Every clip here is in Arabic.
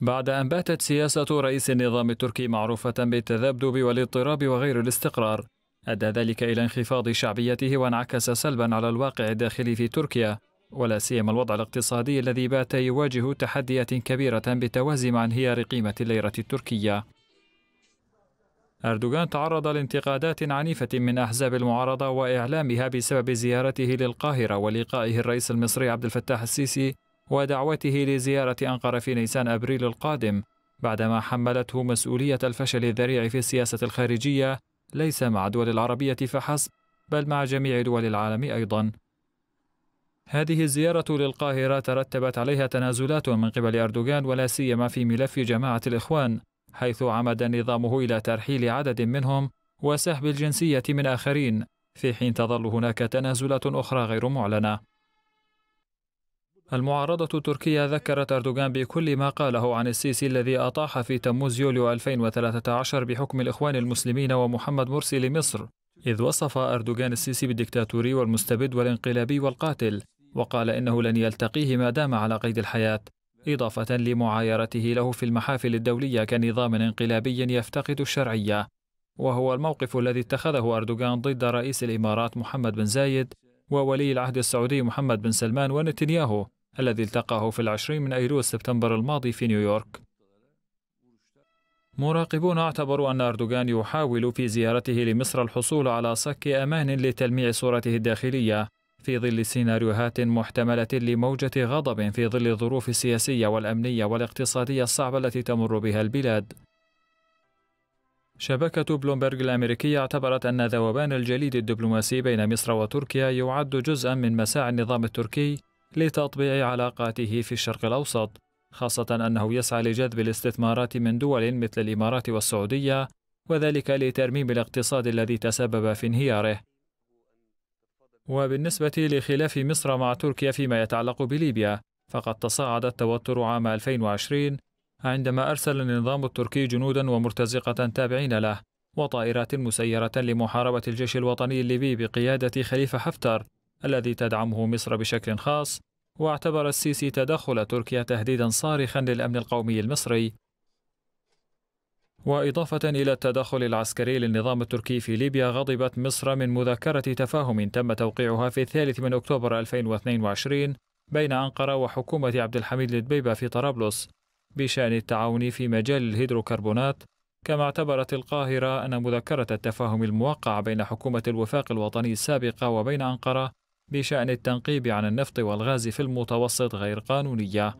بعد أن باتت سياسة رئيس النظام التركي معروفة بالتذبذب والاضطراب وغير الاستقرار أدى ذلك إلى انخفاض شعبيته وانعكس سلبا على الواقع الداخلي في تركيا ولا سيما الوضع الاقتصادي الذي بات يواجه تحديات كبيرة بالتوازي مع انهيار قيمة الليرة التركية أردوغان تعرض لانتقادات عنيفة من أحزاب المعارضة وإعلامها بسبب زيارته للقاهرة ولقائه الرئيس المصري عبد الفتاح السيسي ودعوته لزيارة أنقرة في نيسان أبريل القادم بعدما حملته مسؤولية الفشل الذريع في السياسة الخارجية ليس مع الدول العربية فحسب بل مع جميع دول العالم أيضا هذه الزيارة للقاهرة ترتبت عليها تنازلات من قبل أردوغان ولا سيما في ملف جماعة الإخوان حيث عمد نظامه إلى ترحيل عدد منهم وسحب الجنسية من آخرين في حين تظل هناك تنازلات أخرى غير معلنة المعارضة التركية ذكرت أردوغان بكل ما قاله عن السيسي الذي أطاح في تموز يوليو 2013 بحكم الإخوان المسلمين ومحمد مرسي لمصر إذ وصف أردوغان السيسي بالدكتاتوري والمستبد والانقلابي والقاتل وقال إنه لن يلتقيه ما دام على قيد الحياة إضافة لمعايرته له في المحافل الدولية كنظام انقلابي يفتقد الشرعية وهو الموقف الذي اتخذه أردوغان ضد رئيس الإمارات محمد بن زايد وولي العهد السعودي محمد بن سلمان ونتنياهو الذي التقاه في العشرين من أيلول سبتمبر الماضي في نيويورك مراقبون اعتبروا أن أردوغان يحاول في زيارته لمصر الحصول على صك أمان لتلميع صورته الداخلية في ظل سيناريوهات محتملة لموجة غضب في ظل الظروف السياسية والأمنية والاقتصادية الصعبة التي تمر بها البلاد. شبكة بلومبرج الأمريكية اعتبرت أن ذوبان الجليد الدبلوماسي بين مصر وتركيا يعد جزءا من مساعي النظام التركي لتطبيع علاقاته في الشرق الأوسط خاصة أنه يسعى لجذب الاستثمارات من دول مثل الإمارات والسعودية وذلك لترميم الاقتصاد الذي تسبب في انهياره وبالنسبة لخلاف مصر مع تركيا فيما يتعلق بليبيا فقد تصاعد التوتر عام 2020 عندما أرسل النظام التركي جنودا ومرتزقة تابعين له وطائرات مسيرة لمحاربة الجيش الوطني الليبي بقيادة خليفة حفتر الذي تدعمه مصر بشكل خاص واعتبر السيسي تدخل تركيا تهديدا صارخا للأمن القومي المصري وإضافة إلى التدخل العسكري للنظام التركي في ليبيا غضبت مصر من مذكرة تفاهم تم توقيعها في الثالث من أكتوبر 2022 بين أنقرة وحكومة عبد الحميد لدبيبة في طرابلس بشأن التعاون في مجال الهيدروكربونات كما اعتبرت القاهرة أن مذكرة التفاهم الموقعة بين حكومة الوفاق الوطني السابقة وبين أنقرة بشأن التنقيب عن النفط والغاز في المتوسط غير قانونية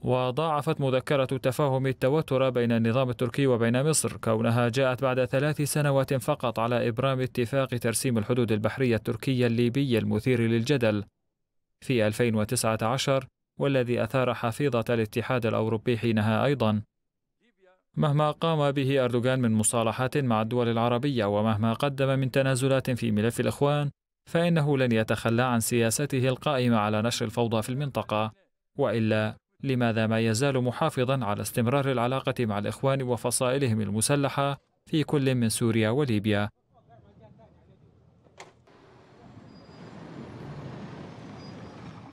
وضاعفت مذكرة التفاهم التوتر بين النظام التركي وبين مصر كونها جاءت بعد ثلاث سنوات فقط على إبرام اتفاق ترسيم الحدود البحرية التركية الليبية المثير للجدل في 2019 والذي أثار حفيظة الاتحاد الأوروبي حينها أيضاً مهما قام به أردوغان من مصالحات مع الدول العربية ومهما قدم من تنازلات في ملف الإخوان فإنه لن يتخلى عن سياسته القائمة على نشر الفوضى في المنطقة وإلا لماذا ما يزال محافظا على استمرار العلاقة مع الإخوان وفصائلهم المسلحة في كل من سوريا وليبيا